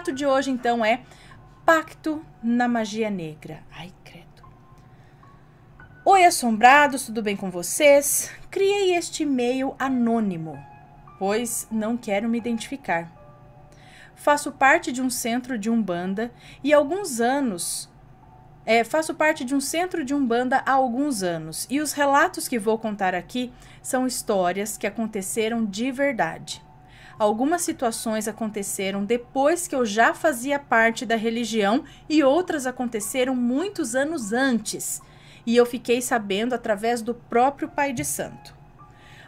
fato de hoje, então, é Pacto na Magia Negra. Ai, credo. Oi, assombrados, tudo bem com vocês? Criei este e-mail anônimo, pois não quero me identificar. Faço parte de um centro de umbanda e alguns anos. É, faço parte de um centro de umbanda há alguns anos e os relatos que vou contar aqui são histórias que aconteceram de verdade. Algumas situações aconteceram depois que eu já fazia parte da religião e outras aconteceram muitos anos antes. E eu fiquei sabendo através do próprio Pai de Santo.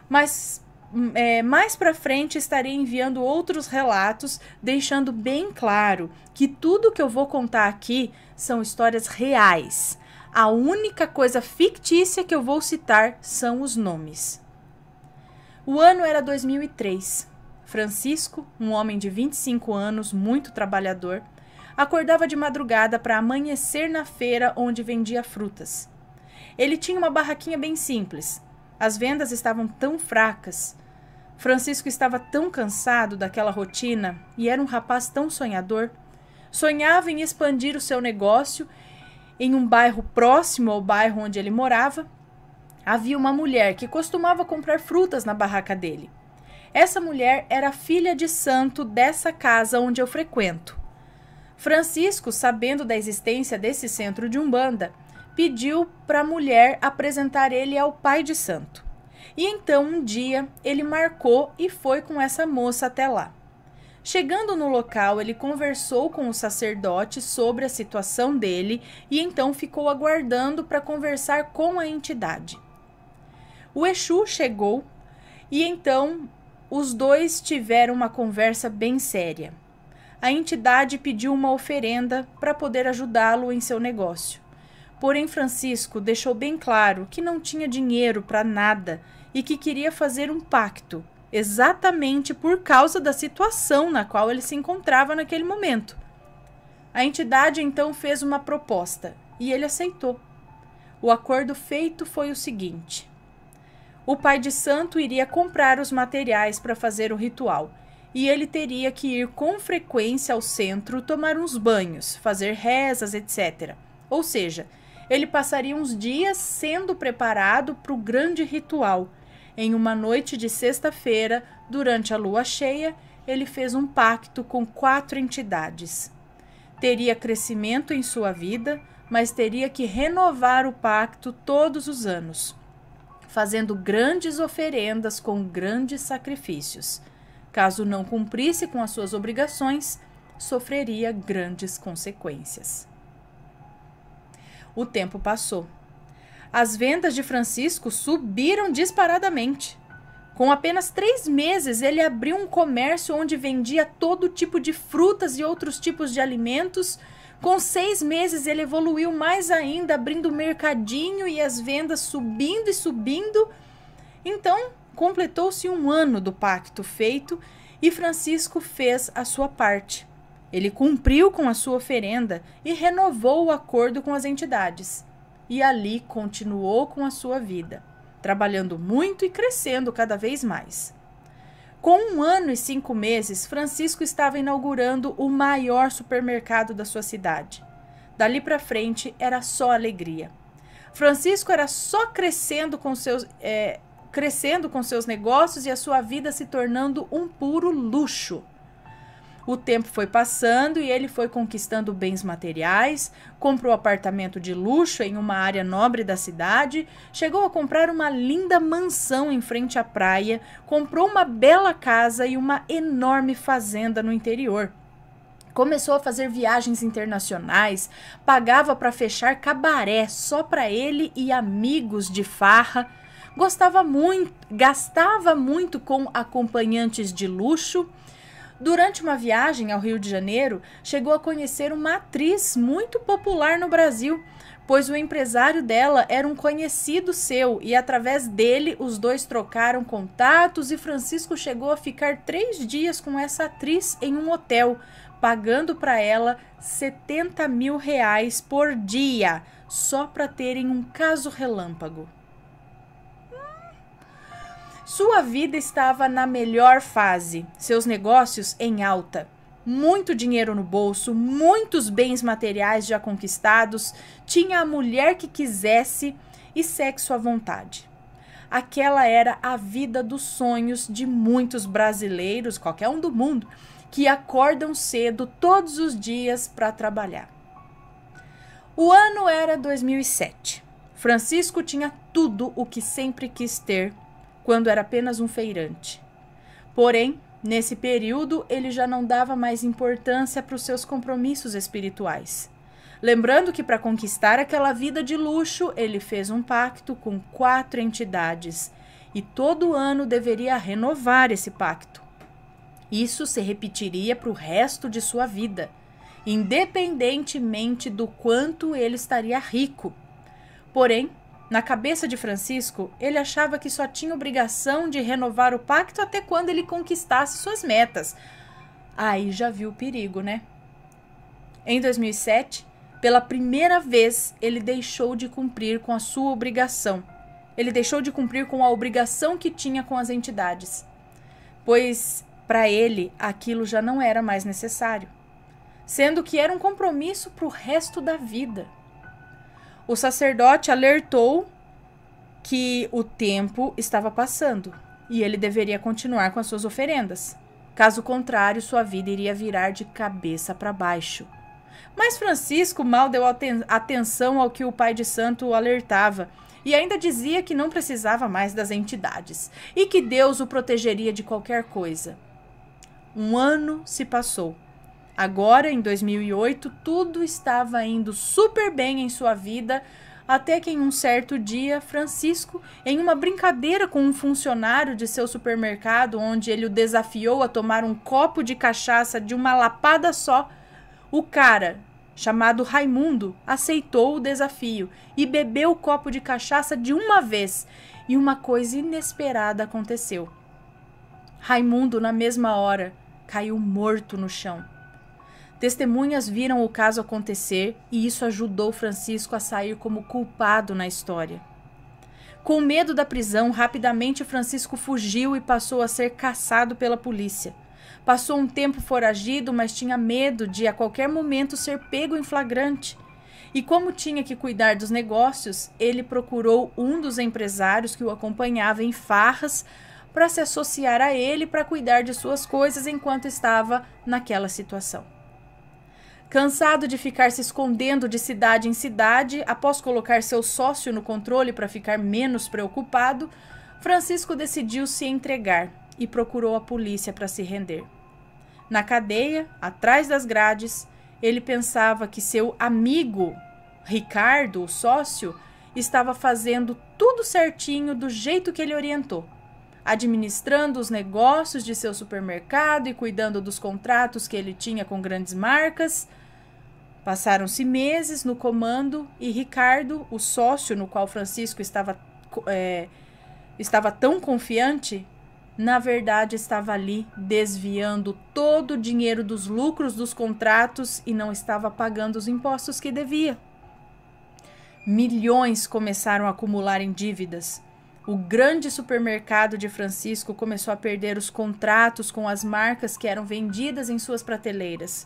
Mas hum, é, mais para frente estarei enviando outros relatos, deixando bem claro que tudo que eu vou contar aqui são histórias reais. A única coisa fictícia que eu vou citar são os nomes. O ano era 2003. Francisco, um homem de 25 anos, muito trabalhador, acordava de madrugada para amanhecer na feira onde vendia frutas. Ele tinha uma barraquinha bem simples. As vendas estavam tão fracas. Francisco estava tão cansado daquela rotina e era um rapaz tão sonhador. Sonhava em expandir o seu negócio em um bairro próximo ao bairro onde ele morava. Havia uma mulher que costumava comprar frutas na barraca dele. Essa mulher era filha de santo dessa casa onde eu frequento. Francisco, sabendo da existência desse centro de Umbanda, pediu para a mulher apresentar ele ao pai de santo. E então um dia ele marcou e foi com essa moça até lá. Chegando no local, ele conversou com o sacerdote sobre a situação dele e então ficou aguardando para conversar com a entidade. O Exu chegou e então os dois tiveram uma conversa bem séria. A entidade pediu uma oferenda para poder ajudá-lo em seu negócio. Porém, Francisco deixou bem claro que não tinha dinheiro para nada e que queria fazer um pacto, exatamente por causa da situação na qual ele se encontrava naquele momento. A entidade então fez uma proposta e ele aceitou. O acordo feito foi o seguinte: o pai de santo iria comprar os materiais para fazer o ritual e ele teria que ir com frequência ao centro tomar uns banhos, fazer rezas, etc. Ou seja, ele passaria uns dias sendo preparado para o grande ritual. Em uma noite de sexta-feira, durante a lua cheia, ele fez um pacto com quatro entidades. Teria crescimento em sua vida, mas teria que renovar o pacto todos os anos fazendo grandes oferendas com grandes sacrifícios. Caso não cumprisse com as suas obrigações, sofreria grandes consequências. O tempo passou. As vendas de Francisco subiram disparadamente. Com apenas três meses, ele abriu um comércio onde vendia todo tipo de frutas e outros tipos de alimentos com seis meses, ele evoluiu mais ainda, abrindo mercadinho e as vendas subindo e subindo. Então, completou-se um ano do pacto feito e Francisco fez a sua parte. Ele cumpriu com a sua oferenda e renovou o acordo com as entidades. E ali continuou com a sua vida, trabalhando muito e crescendo cada vez mais. Com um ano e cinco meses, Francisco estava inaugurando o maior supermercado da sua cidade. Dali para frente era só alegria. Francisco era só crescendo com seus é, crescendo com seus negócios e a sua vida se tornando um puro luxo. O tempo foi passando e ele foi conquistando bens materiais, comprou apartamento de luxo em uma área nobre da cidade, chegou a comprar uma linda mansão em frente à praia, comprou uma bela casa e uma enorme fazenda no interior. Começou a fazer viagens internacionais, pagava para fechar cabaré só para ele e amigos de farra. Gostava muito, gastava muito com acompanhantes de luxo Durante uma viagem ao Rio de Janeiro, chegou a conhecer uma atriz muito popular no Brasil, pois o empresário dela era um conhecido seu e através dele os dois trocaram contatos e Francisco chegou a ficar três dias com essa atriz em um hotel, pagando para ela 70 mil reais por dia, só para terem um caso relâmpago. Sua vida estava na melhor fase, seus negócios em alta. Muito dinheiro no bolso, muitos bens materiais já conquistados, tinha a mulher que quisesse e sexo à vontade. Aquela era a vida dos sonhos de muitos brasileiros, qualquer um do mundo, que acordam cedo todos os dias para trabalhar. O ano era 2007. Francisco tinha tudo o que sempre quis ter quando era apenas um feirante. Porém, nesse período, ele já não dava mais importância para os seus compromissos espirituais. Lembrando que para conquistar aquela vida de luxo, ele fez um pacto com quatro entidades e todo ano deveria renovar esse pacto. Isso se repetiria para o resto de sua vida, independentemente do quanto ele estaria rico. Porém, na cabeça de Francisco, ele achava que só tinha obrigação de renovar o pacto até quando ele conquistasse suas metas. Aí já viu o perigo, né? Em 2007, pela primeira vez, ele deixou de cumprir com a sua obrigação. Ele deixou de cumprir com a obrigação que tinha com as entidades, pois para ele aquilo já não era mais necessário, sendo que era um compromisso para o resto da vida o sacerdote alertou que o tempo estava passando e ele deveria continuar com as suas oferendas. Caso contrário, sua vida iria virar de cabeça para baixo. Mas Francisco mal deu aten atenção ao que o pai de santo alertava e ainda dizia que não precisava mais das entidades e que Deus o protegeria de qualquer coisa. Um ano se passou Agora, em 2008, tudo estava indo super bem em sua vida, até que em um certo dia, Francisco, em uma brincadeira com um funcionário de seu supermercado, onde ele o desafiou a tomar um copo de cachaça de uma lapada só, o cara, chamado Raimundo, aceitou o desafio e bebeu o copo de cachaça de uma vez. E uma coisa inesperada aconteceu. Raimundo, na mesma hora, caiu morto no chão. Testemunhas viram o caso acontecer e isso ajudou Francisco a sair como culpado na história. Com medo da prisão, rapidamente Francisco fugiu e passou a ser caçado pela polícia. Passou um tempo foragido, mas tinha medo de a qualquer momento ser pego em flagrante. E como tinha que cuidar dos negócios, ele procurou um dos empresários que o acompanhava em farras para se associar a ele para cuidar de suas coisas enquanto estava naquela situação. Cansado de ficar se escondendo de cidade em cidade, após colocar seu sócio no controle para ficar menos preocupado, Francisco decidiu se entregar e procurou a polícia para se render. Na cadeia, atrás das grades, ele pensava que seu amigo, Ricardo, o sócio, estava fazendo tudo certinho do jeito que ele orientou administrando os negócios de seu supermercado e cuidando dos contratos que ele tinha com grandes marcas, Passaram-se meses no comando e Ricardo, o sócio no qual Francisco estava, é, estava tão confiante, na verdade estava ali desviando todo o dinheiro dos lucros dos contratos e não estava pagando os impostos que devia. Milhões começaram a acumular em dívidas. O grande supermercado de Francisco começou a perder os contratos com as marcas que eram vendidas em suas prateleiras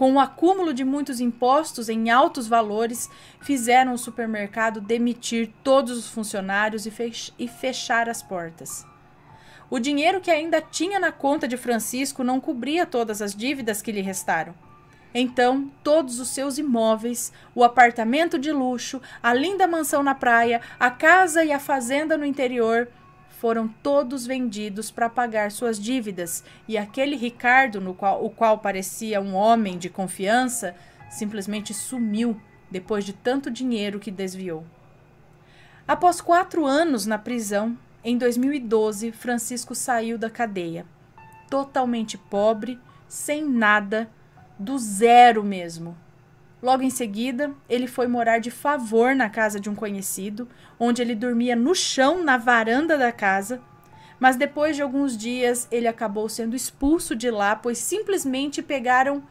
com o acúmulo de muitos impostos em altos valores, fizeram o supermercado demitir todos os funcionários e fechar as portas. O dinheiro que ainda tinha na conta de Francisco não cobria todas as dívidas que lhe restaram. Então, todos os seus imóveis, o apartamento de luxo, a linda mansão na praia, a casa e a fazenda no interior foram todos vendidos para pagar suas dívidas, e aquele Ricardo, no qual, o qual parecia um homem de confiança, simplesmente sumiu depois de tanto dinheiro que desviou. Após quatro anos na prisão, em 2012, Francisco saiu da cadeia, totalmente pobre, sem nada, do zero mesmo, Logo em seguida, ele foi morar de favor na casa de um conhecido, onde ele dormia no chão na varanda da casa. Mas depois de alguns dias, ele acabou sendo expulso de lá, pois simplesmente pegaram.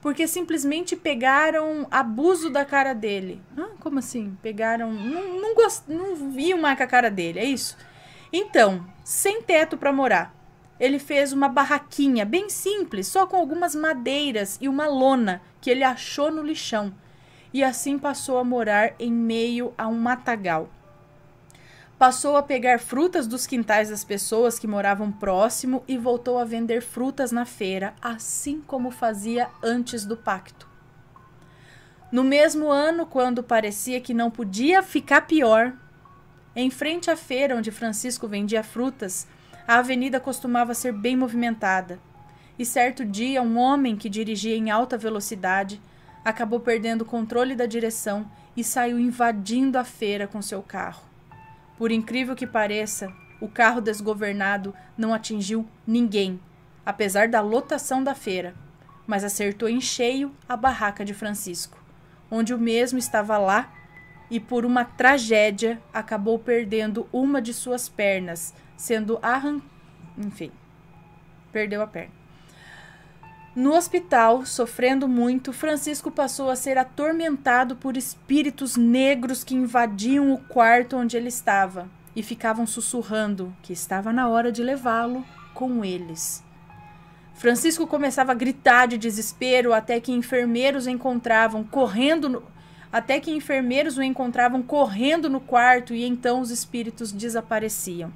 Porque simplesmente pegaram abuso da cara dele. Ah, como assim? Pegaram. Não, não, gost... não viam mais com a cara dele, é isso? Então, sem teto para morar ele fez uma barraquinha bem simples, só com algumas madeiras e uma lona que ele achou no lixão. E assim passou a morar em meio a um matagal. Passou a pegar frutas dos quintais das pessoas que moravam próximo e voltou a vender frutas na feira, assim como fazia antes do pacto. No mesmo ano, quando parecia que não podia ficar pior, em frente à feira onde Francisco vendia frutas, a avenida costumava ser bem movimentada. E certo dia, um homem que dirigia em alta velocidade acabou perdendo o controle da direção e saiu invadindo a feira com seu carro. Por incrível que pareça, o carro desgovernado não atingiu ninguém, apesar da lotação da feira, mas acertou em cheio a barraca de Francisco, onde o mesmo estava lá e, por uma tragédia, acabou perdendo uma de suas pernas sendo arrancado. Enfim, perdeu a perna. No hospital, sofrendo muito, Francisco passou a ser atormentado por espíritos negros que invadiam o quarto onde ele estava e ficavam sussurrando que estava na hora de levá-lo com eles. Francisco começava a gritar de desespero até que enfermeiros encontravam correndo no... até que enfermeiros o encontravam correndo no quarto e então os espíritos desapareciam.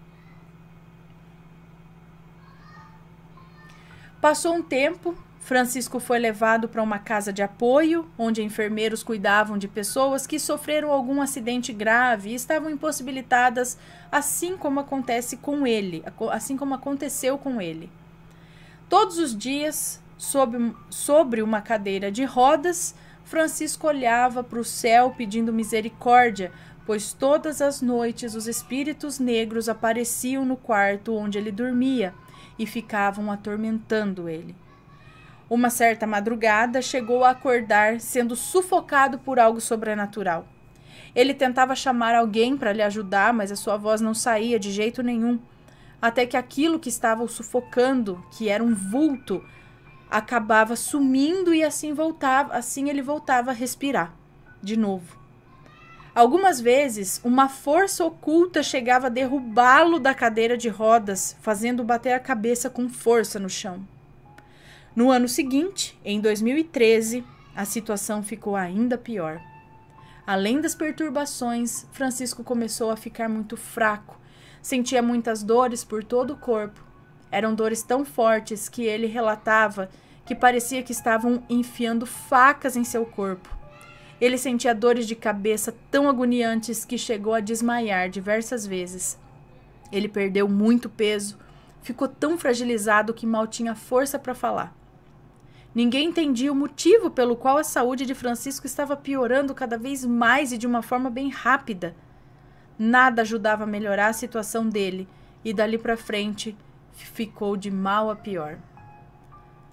Passou um tempo, Francisco foi levado para uma casa de apoio, onde enfermeiros cuidavam de pessoas que sofreram algum acidente grave e estavam impossibilitadas, assim como acontece com ele, assim como aconteceu com ele. Todos os dias, sobre uma cadeira de rodas, Francisco olhava para o céu pedindo misericórdia, pois todas as noites os espíritos negros apareciam no quarto onde ele dormia e ficavam atormentando ele. Uma certa madrugada, chegou a acordar sendo sufocado por algo sobrenatural. Ele tentava chamar alguém para lhe ajudar, mas a sua voz não saía de jeito nenhum, até que aquilo que estava o sufocando, que era um vulto, acabava sumindo e assim voltava, assim ele voltava a respirar de novo. Algumas vezes, uma força oculta chegava a derrubá-lo da cadeira de rodas, fazendo bater a cabeça com força no chão. No ano seguinte, em 2013, a situação ficou ainda pior. Além das perturbações, Francisco começou a ficar muito fraco. Sentia muitas dores por todo o corpo. Eram dores tão fortes que ele relatava que parecia que estavam enfiando facas em seu corpo. Ele sentia dores de cabeça tão agoniantes que chegou a desmaiar diversas vezes. Ele perdeu muito peso, ficou tão fragilizado que mal tinha força para falar. Ninguém entendia o motivo pelo qual a saúde de Francisco estava piorando cada vez mais e de uma forma bem rápida. Nada ajudava a melhorar a situação dele, e dali para frente ficou de mal a pior.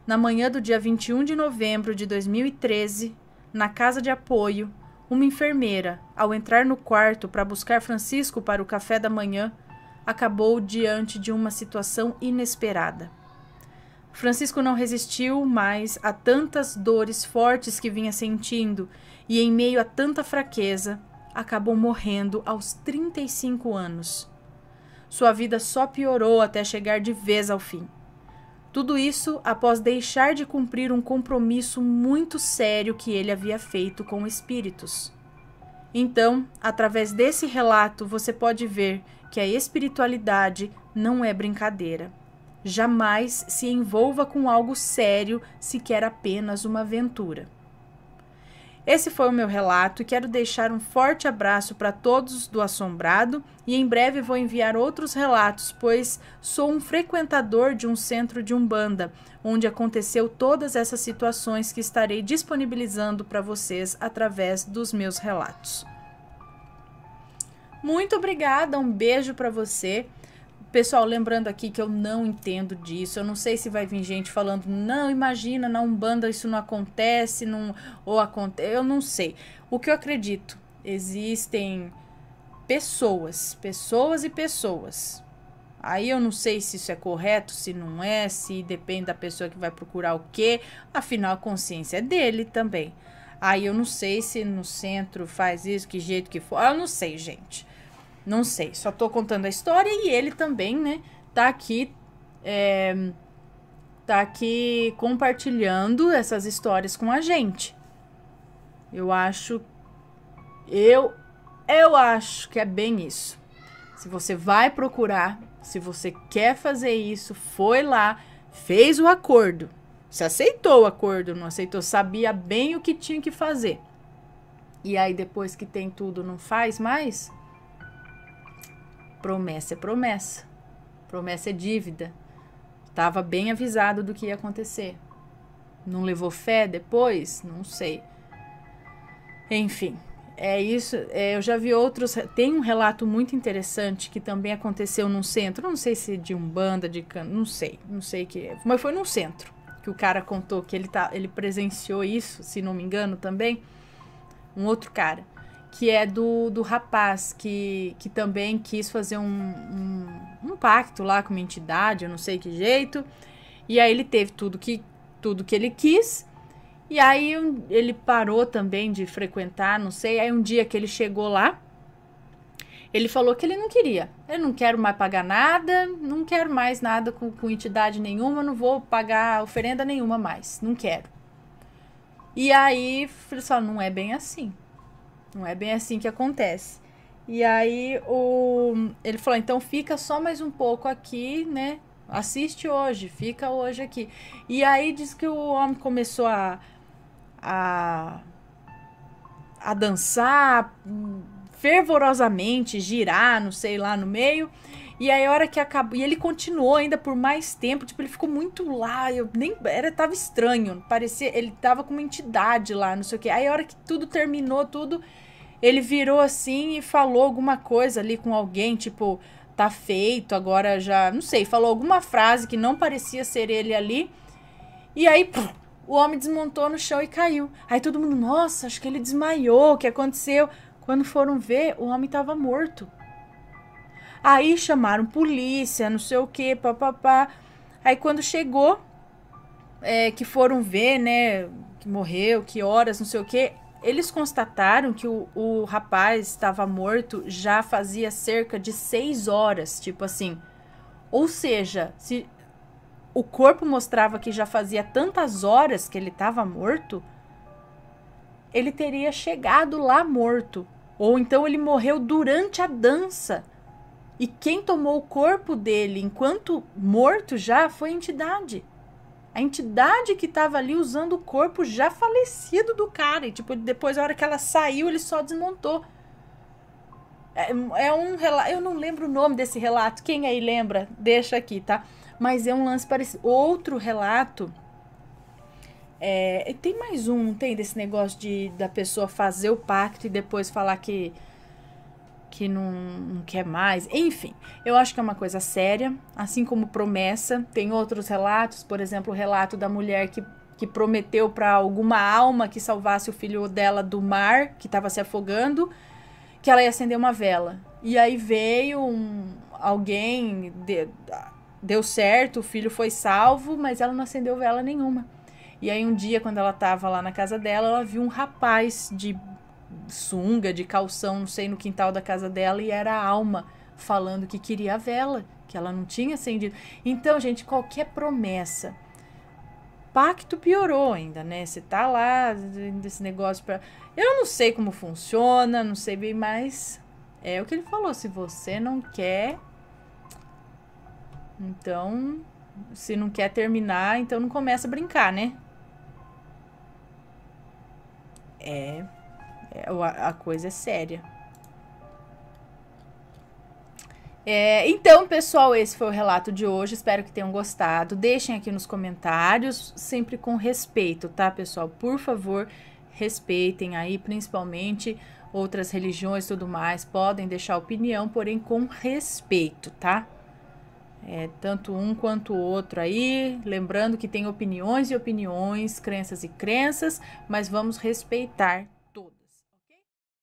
Na manhã do dia 21 de novembro de 2013, na casa de apoio, uma enfermeira, ao entrar no quarto para buscar Francisco para o café da manhã, acabou diante de uma situação inesperada. Francisco não resistiu mais a tantas dores fortes que vinha sentindo e, em meio a tanta fraqueza, acabou morrendo aos 35 anos. Sua vida só piorou até chegar de vez ao fim. Tudo isso após deixar de cumprir um compromisso muito sério que ele havia feito com espíritos. Então, através desse relato, você pode ver que a espiritualidade não é brincadeira. Jamais se envolva com algo sério, sequer apenas uma aventura. Esse foi o meu relato e quero deixar um forte abraço para todos do Assombrado e em breve vou enviar outros relatos, pois sou um frequentador de um centro de Umbanda, onde aconteceu todas essas situações que estarei disponibilizando para vocês através dos meus relatos. Muito obrigada, um beijo para você. Pessoal, lembrando aqui que eu não entendo disso. Eu não sei se vai vir gente falando, não, imagina, na Umbanda isso não acontece, não, ou acontece. Eu não sei. O que eu acredito, existem pessoas, pessoas e pessoas. Aí eu não sei se isso é correto, se não é, se depende da pessoa que vai procurar o quê. Afinal, a consciência é dele também. Aí eu não sei se no centro faz isso, que jeito que for. Eu não sei, gente. Não sei, só tô contando a história e ele também, né, tá aqui. É, tá aqui compartilhando essas histórias com a gente. Eu acho. Eu. Eu acho que é bem isso. Se você vai procurar, se você quer fazer isso, foi lá, fez o acordo. Se aceitou o acordo, não aceitou, sabia bem o que tinha que fazer. E aí depois que tem tudo, não faz mais? Promessa é promessa. Promessa é dívida. Estava bem avisado do que ia acontecer. Não levou fé depois? Não sei. Enfim, é isso. É, eu já vi outros. Tem um relato muito interessante que também aconteceu num centro. Não sei se de Umbanda, de Cano. Não sei. Não sei que. É, mas foi num centro que o cara contou que ele, tá, ele presenciou isso, se não me engano também. Um outro cara que é do, do rapaz que, que também quis fazer um, um, um pacto lá com uma entidade, eu não sei que jeito. E aí ele teve tudo que, tudo que ele quis. E aí ele parou também de frequentar, não sei. Aí um dia que ele chegou lá, ele falou que ele não queria. Eu não quero mais pagar nada, não quero mais nada com, com entidade nenhuma, não vou pagar oferenda nenhuma mais, não quero. E aí, ele falou, assim, não é bem assim. Não é bem assim que acontece. E aí o, ele falou: então fica só mais um pouco aqui, né? Assiste hoje, fica hoje aqui. E aí diz que o homem começou a, a, a dançar hum, fervorosamente, girar, não sei lá no meio. E aí, a hora que acabou. E ele continuou ainda por mais tempo. Tipo, ele ficou muito lá. Eu nem. Era, tava estranho. Parecia. Ele tava com uma entidade lá, não sei o quê. Aí, a hora que tudo terminou, tudo. Ele virou assim e falou alguma coisa ali com alguém, tipo, tá feito, agora já. Não sei, falou alguma frase que não parecia ser ele ali. E aí, pum, o homem desmontou no chão e caiu. Aí todo mundo, nossa, acho que ele desmaiou, o que aconteceu? Quando foram ver, o homem tava morto. Aí chamaram polícia, não sei o que, papapá. Aí quando chegou, é, que foram ver, né, que morreu, que horas, não sei o que, eles constataram que o, o rapaz estava morto já fazia cerca de seis horas, tipo assim. Ou seja, se o corpo mostrava que já fazia tantas horas que ele estava morto, ele teria chegado lá morto. Ou então ele morreu durante a dança. E quem tomou o corpo dele enquanto morto já foi a entidade. A entidade que estava ali usando o corpo já falecido do cara. E, tipo, depois, a hora que ela saiu, ele só desmontou. É, é um relato. Eu não lembro o nome desse relato. Quem aí lembra, deixa aqui, tá? Mas é um lance parecido. Outro relato. É, tem mais um, tem? Desse negócio de da pessoa fazer o pacto e depois falar que que não, não, quer mais. Enfim, eu acho que é uma coisa séria, assim como promessa. Tem outros relatos, por exemplo, o relato da mulher que, que prometeu para alguma alma que salvasse o filho dela do mar, que estava se afogando, que ela ia acender uma vela. E aí veio um, alguém, de, deu certo, o filho foi salvo, mas ela não acendeu vela nenhuma. E aí um dia, quando ela estava lá na casa dela, ela viu um rapaz de sunga, de calção, não sei, no quintal da casa dela e era a alma falando que queria a vela, que ela não tinha acendido. Então, gente, qualquer promessa. Pacto piorou ainda, né? Você tá lá desse negócio para Eu não sei como funciona, não sei bem, mas é o que ele falou, se você não quer então, se não quer terminar, então não começa a brincar, né? É, é, a coisa é séria. É, então, pessoal, esse foi o relato de hoje. Espero que tenham gostado. Deixem aqui nos comentários, sempre com respeito, tá, pessoal? Por favor, respeitem aí, principalmente outras religiões e tudo mais. Podem deixar opinião, porém com respeito, tá? É, tanto um quanto o outro aí. Lembrando que tem opiniões e opiniões, crenças e crenças, mas vamos respeitar